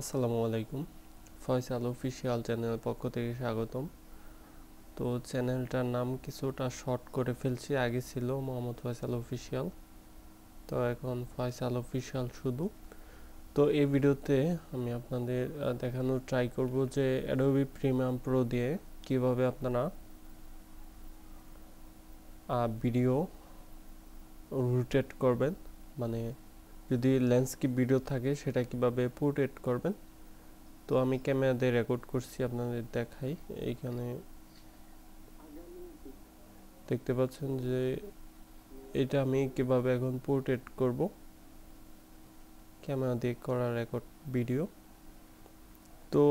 আসসালামু আলাইকুম Faisal official channel পক্ষ থেকে স্বাগতম তো চ্যানেলটার নাম কিছুটা শর্ট করে ফেলছি আগে ছিল মোহাম্মদ ফয়সাল অফিসিয়াল তো এখন ফয়সাল অফিসিয়াল শুধু তো এই ভিডিওতে আমি আপনাদের দেখানোর ট্রাই করব যে অ্যাডোবি প্রিমিয়াম প্রো দিয়ে কিভাবে আপনারা ভিডিও রুটেট করবেন মানে যদি ল্যান্ডস্কেপ ভিডিও থাকে সেটা কিভাবে পোর্ট্রেট করবেন তো আমি ক্যামেরা দিয়ে রেকর্ড করছি আপনাদের দেখাই এইখানে দেখতে পাচ্ছেন যে এটা আমি কিভাবে এখন পোর্ট্রেট করব ক্যামেরা দিয়ে করা রেকর্ড ভিডিও তো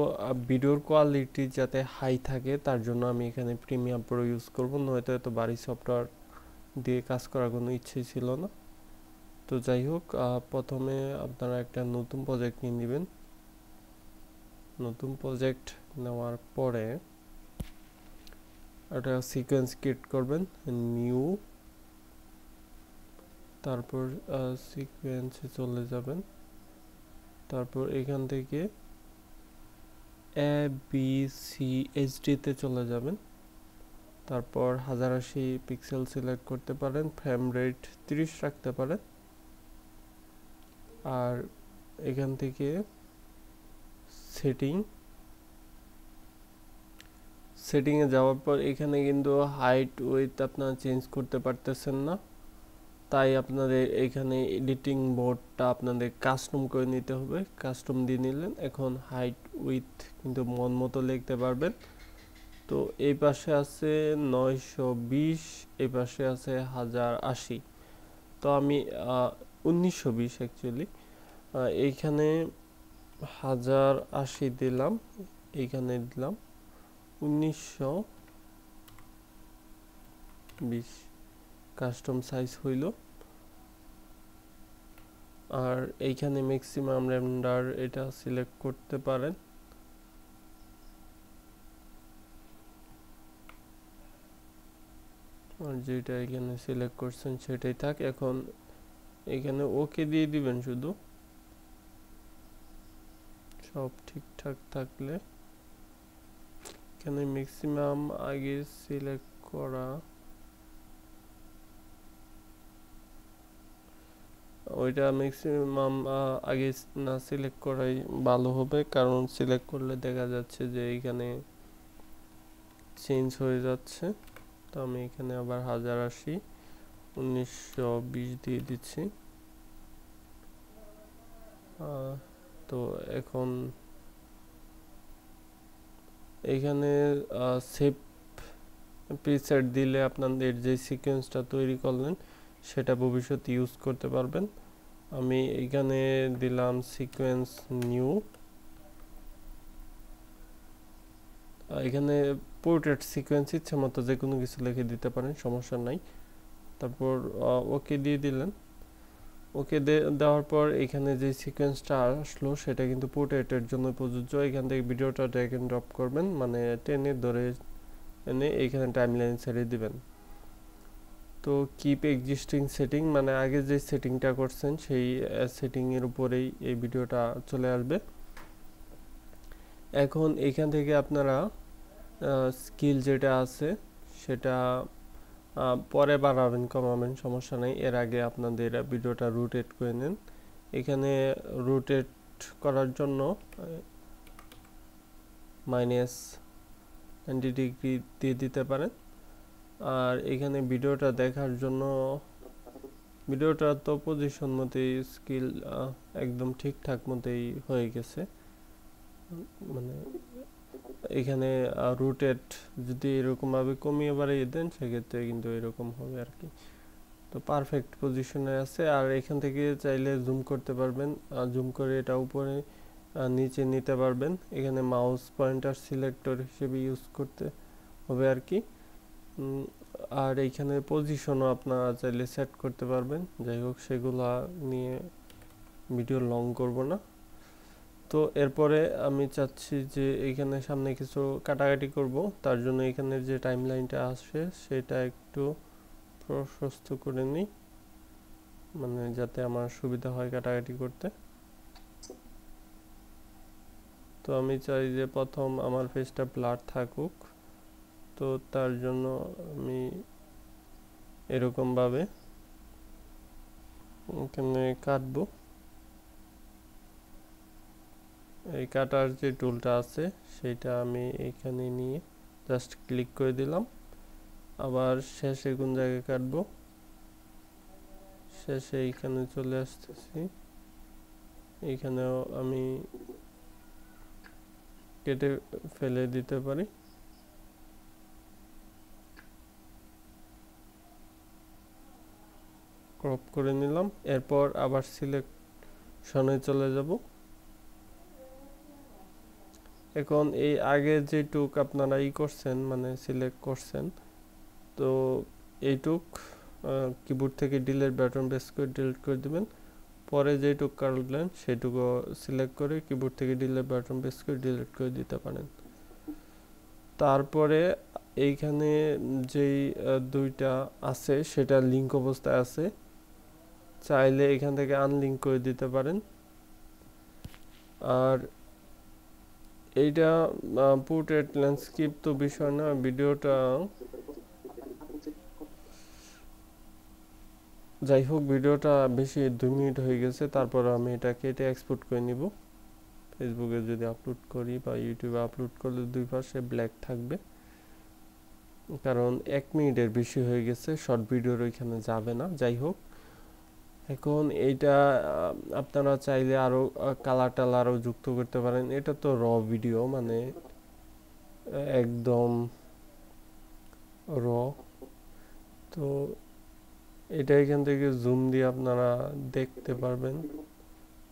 ভিডিওর কোয়ালিটি যাতে হাই থাকে তার জন্য আমি এখানে প্রিমিয়াম প্রো ইউজ করব নয়তো এত বাড়ি সফটওয়্যার দিয়ে কাজ করার কোনো ইচ্ছেই ছিল না তো যাই হোক প্রথমে আপনারা একটা নতুন প্রজেক্ট নিয়ে নেবেন নতুন প্রজেক্ট নেওয়ার পরে একটা সিকোয়েন্স ক্রিয়েট করবেন নিউ তারপর সিকোয়েন্সে চলে যাবেন তারপর এখান থেকে এ বি সি এইচ ডিতে চলে যাবেন তারপর হাজার আশি পিক্সেল সিলেক্ট করতে পারেন ফ্রেম রেট তিরিশ রাখতে পারেন আর এখান থেকে সেটিং সেটিংয়ে যাওয়ার পর এখানে কিন্তু হাইট ওয়েথ আপনারা চেঞ্জ করতে পারতেছেন না তাই আপনাদের এখানে এডিটিং বোর্ডটা আপনাদের কাস্টম করে নিতে হবে কাস্টম দিয়ে নিলেন এখন হাইট উইথ কিন্তু মন মতো লিখতে পারবেন তো এই পাশে আছে নয়শো বিশ এই পাশে আছে হাজার আশি তো আমি উনিশশো বিশ অ্যাকচুয়ালি এইখানে হাজার আশি দিলাম এইখানে দিলাম উনিশশো বিশ কাস্টম সাইজ হইল আর এইখানে ম্যাক্সিমাম রেন্ডার এটা সিলেক্ট করতে পারেন আর যেটা এখানে সিলেক্ট করছেন সেটাই থাক এখন এখানে ওকে দিয়ে দিবেন শুধু সব ঠিকঠাক থাকলে এখানে ম্যাক্সিমাম আগে সিলেক্ট করা ওইটা ম্যাক্সিমাম আগে না সিলেক্ট করাই ভালো হবে কারণ সিলেক্ট করলে দেখা যাচ্ছে যে এইখানে চেঞ্জ হয়ে যাচ্ছে তো আমি এখানে আবার হাজার আসি উনিশশো দিয়ে দিচ্ছি তো এখন এখানে সেভ প্রিসেট দিলে আপনাদের যে সিকোয়েন্সটা তৈরি করলেন সেটা ভবিষ্যতে ইউজ করতে পারবেন আমি এখানে দিলাম সিকোয়েন্স নিউ এখানে পোর্ট্রেট সিকোয়েন্স ইচ্ছে মতো যে কোনো কিছু লিখে দিতে পারেন সমস্যা নাই তারপর ওকে দিয়ে দিলেন ওকে দেওয়ার পর এখানে যে সিকোয়েন্সটা আসলো সেটা কিন্তু পোর্ট্রেটের জন্য প্রযোজ্য এখান থেকে ভিডিওটা ড্র্যাগ অ্যান্ড ড্রপ করবেন মানে টেনে ধরে এনে এখানে টাইমলাইন ছেড়ে দেবেন তো কিপ এক্সিস্টিং সেটিং মানে আগে যে সেটিংটা করছেন সেই সেটিংয়ের উপরেই এই ভিডিওটা চলে আসবে এখন এখান থেকে আপনারা স্কিল যেটা আছে সেটা পরে বাড়াবেন কমাবেন সমস্যা নেই এর আগে আপনাদের ভিডিওটা রোটেট করে নিন এখানে রোটেট করার জন্য মাইনাস নাইনটি ডিগ্রি দিয়ে দিতে পারেন আর এখানে ভিডিওটা দেখার জন্য ভিডিওটা তো পজিশন মতেই স্কিল একদম ঠিকঠাক মতোই হয়ে গেছে মানে এখানে রুটেড যদি এরকমভাবে কমিয়ে বাড়িয়ে দেন সেক্ষেত্রে কিন্তু এরকম হবে আর কি তো পারফেক্ট পজিশনে আছে আর এখান থেকে চাইলে জুম করতে পারবেন জুম করে এটা উপরে নিচে নিতে পারবেন এখানে মাউস পয়েন্টার সিলেক্টর হিসেবে ইউজ করতে হবে আর কি আর এইখানে পজিশনও আপনারা চাইলে সেট করতে পারবেন যাই হোক সেগুলা নিয়ে ভিডিও লং করব না তো এরপরে আমি চাচ্ছি যে এখানে সামনে কিছু কাটাকাটি করব তার জন্য এখানে যে টাইম লাইনটা আসে সেটা একটু প্রশস্ত করে নিই মানে যাতে আমার সুবিধা হয় কাটাকাটি করতে তো আমি চাই যে প্রথম আমার ফেসটা ব্লার থাকুক তো তার জন্য আমি এরকমভাবে এখানে কাটবো এই কাটার যে টুলটা আছে সেটা আমি এখানে নিয়ে জাস্ট ক্লিক করে দিলাম আবার শেষে কোন জায়গায় কাটবো শেষে এইখানে চলে আসতেছি এইখানেও আমি কেটে ফেলে দিতে পারি ক্রপ করে নিলাম এরপর আবার সিলেকশনে চলে যাবো এখন এই আগে যেটুক আপনারা ই করছেন মানে সিলেক্ট করছেন তো এইটুক কিবোর্ড থেকে ডিলের বাটন প্রেস করে ডিলিট করে দেবেন পরে যেটুক কাটলেন সেটুকু সিলেক্ট করে কিবোর্ড থেকে ডিলের বাটন প্রেস করে ডিলিট করে দিতে পারেন তারপরে এইখানে যেই দুইটা আছে সেটা লিঙ্ক অবস্থায় আছে চাইলে এখান থেকে আনলিঙ্ক করে দিতে পারেন আর এইটা পোর্ট্রেট ল্যান্ডস্কেপ তো বিষয় না ভিডিওটা যাই হোক ভিডিওটা বেশি দুই মিনিট হয়ে গেছে তারপর আমি এটা কেটে এক্সপোর্ট করে নিব ফেসবুকে যদি আপলোড করি বা ইউটিউবে আপলোড করলে দুই পাশে ব্ল্যাক থাকবে কারণ এক মিনিটের বেশি হয়ে গেছে শর্ট ভিডিওর ওইখানে যাবে না যাই হোক এখন এইটা আপনারা চাইলে আরও কালার টালার আরও যুক্ত করতে পারেন এটা তো র ভিডিও মানে একদম র তো এটা এখান থেকে জুম দিয়ে আপনারা দেখতে পারবেন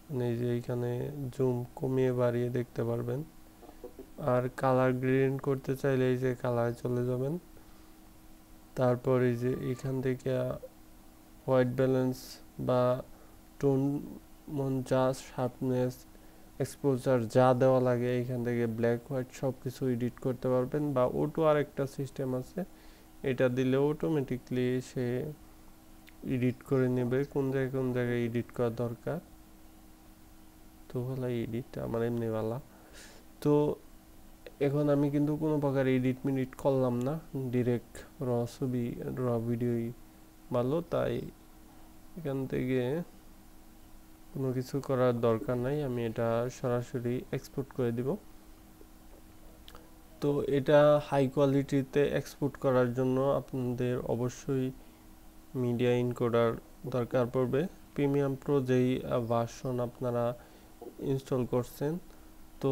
মানে এই যে এখানে জুম কমিয়ে বাড়িয়ে দেখতে পারবেন আর কালার গ্রিন করতে চাইলে এই যে কালারে চলে যাবেন তারপর এই যে এখান থেকে হোয়াইট ব্যালেন্স বা টোন মন জাস্ট শার্পনেস এক্সপোজার যা দেওয়া লাগে এইখান থেকে ব্ল্যাক হোয়াইট সব কিছু এডিট করতে পারবেন বা ওটো আর একটা সিস্টেম আছে এটা দিলে অটোমেটিকলি সে এডিট করে নেবে কোন জায়গায় কোন জায়গায় এডিট করা দরকার তো হলো এডিট আমার এমনিওয়ালা তো এখন আমি কিন্তু কোনো প্রকার এডিট মিডিট করলাম না ডিরেক্ট র ছবি র ভিডিওই ভালো তাই এখান থেকে কোনো কিছু করার দরকার নাই আমি এটা সরাসরি এক্সপোর্ট করে দিব তো এটা হাই কোয়ালিটিতে এক্সপোর্ট করার জন্য আপনাদের অবশ্যই মিডিয়া ইনকোডার দরকার পড়বে প্রিমিয়াম প্রো যেই ভার্সন আপনারা ইনস্টল করছেন তো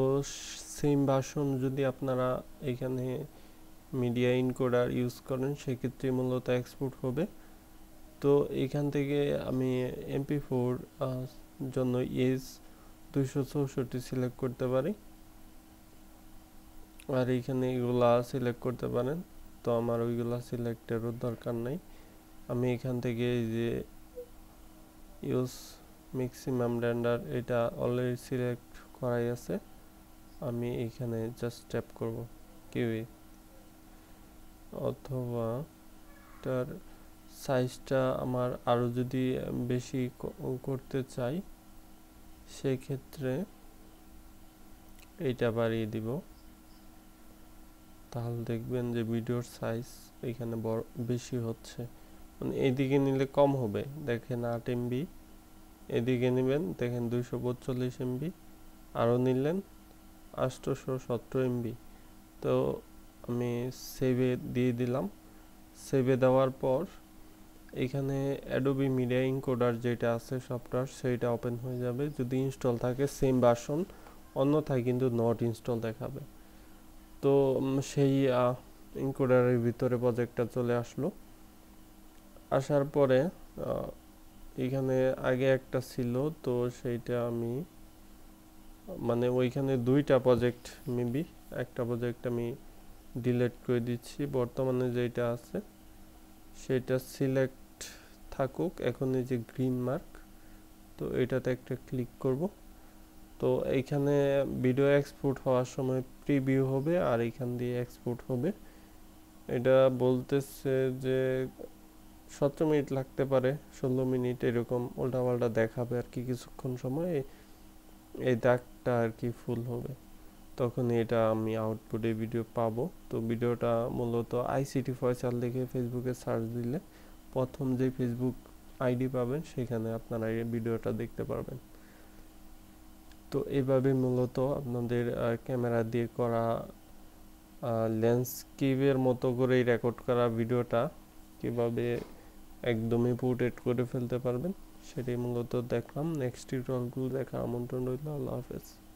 সেম ভার্সন যদি আপনারা এখানে মিডিয়া ইনকোডার ইউজ করেন সেক্ষেত্রে মূলত এক্সপোর্ট হবে তো এখান থেকে আমি এমপি ফোর জন্য এস দুশো চৌষট্টি সিলেক্ট করতে পারি আর এখানে এগুলা সিলেক্ট করতে পারেন তো আমার ওইগুলা সিলেক্টেরও দরকার নাই আমি এখান থেকে এই যে ইউজ ম্যাক্সিমাম রেন্ডার এটা অলরেডি সিলেক্ট করাই আছে আমি এখানে জাস্ট ট্যাপ করব কিউই অথবা সাইজটা আমার আরও যদি বেশি করতে চাই সেক্ষেত্রে এইটা বাড়িয়ে দিব তাহলে দেখবেন যে ভিডিওর সাইজ এখানে বড় বেশি হচ্ছে মানে এইদিকে নিলে কম হবে দেখেন আট এমবি এদিকে নেবেন দেখেন দুইশো বত্রিশ এমবি আরও নিলেন আষ্টশো সতেরো এমবি তো আমি সেভে দিয়ে দিলাম সেভে দেওয়ার পর এখানে অ্যাডোবি মিডিয়া ইনকোডার যেটা আছে সফটওয়্যার সেইটা ওপেন হয়ে যাবে যদি ইনস্টল থাকে সেম ভার্সন অন্যথায় কিন্তু নট ইনস্টল দেখাবে তো সেই ইনকোডারের ভিতরে প্রজেক্টটা চলে আসলো আসার পরে এখানে আগে একটা ছিল তো সেইটা আমি মানে ওইখানে দুইটা প্রজেক্ট মেবি একটা প্রজেক্ট আমি ডিলেট করে দিচ্ছি বর্তমানে যেটা আছে সেটা সিলেক্ট থাকুক এখন এই যে গ্রিন মার্ক তো এটাতে একটা ক্লিক করব তো এইখানে ভিডিও এক্সপোর্ট হওয়ার সময় প্রিভিউ হবে আর এইখান দিয়ে এক্সপোর্ট হবে এটা বলতেছে যে সতেরো মিনিট লাগতে পারে ষোলো মিনিট এরকম উল্টাপাল্টা দেখাবে আর কি কিছুক্ষণ সময় এই দাগটা আর কি ফুল হবে তখন এটা আমি আউটপুটে ভিডিও পাবো তো ভিডিওটা মূলত আইসিটি ফয়সাল দেখে ফেসবুকে সার্চ দিলে প্রথম যে ফেসবুক আইডি পাবেন সেখানে আপনারা এই ভিডিওটা দেখতে পারবেন তো এভাবে মূলত আপনাদের ক্যামেরা দিয়ে করা ল্যান্ডস্কেপের মতো করেই রেকর্ড করা ভিডিওটা কিভাবে একদমই পোর্ট্রেট করে ফেলতে পারবেন সেটাই মূলত দেখলাম নেক্সট টিউটোরিয়ালগুলো দেখার আমন্ত্রণ রইল আল্লাহ হাফেজ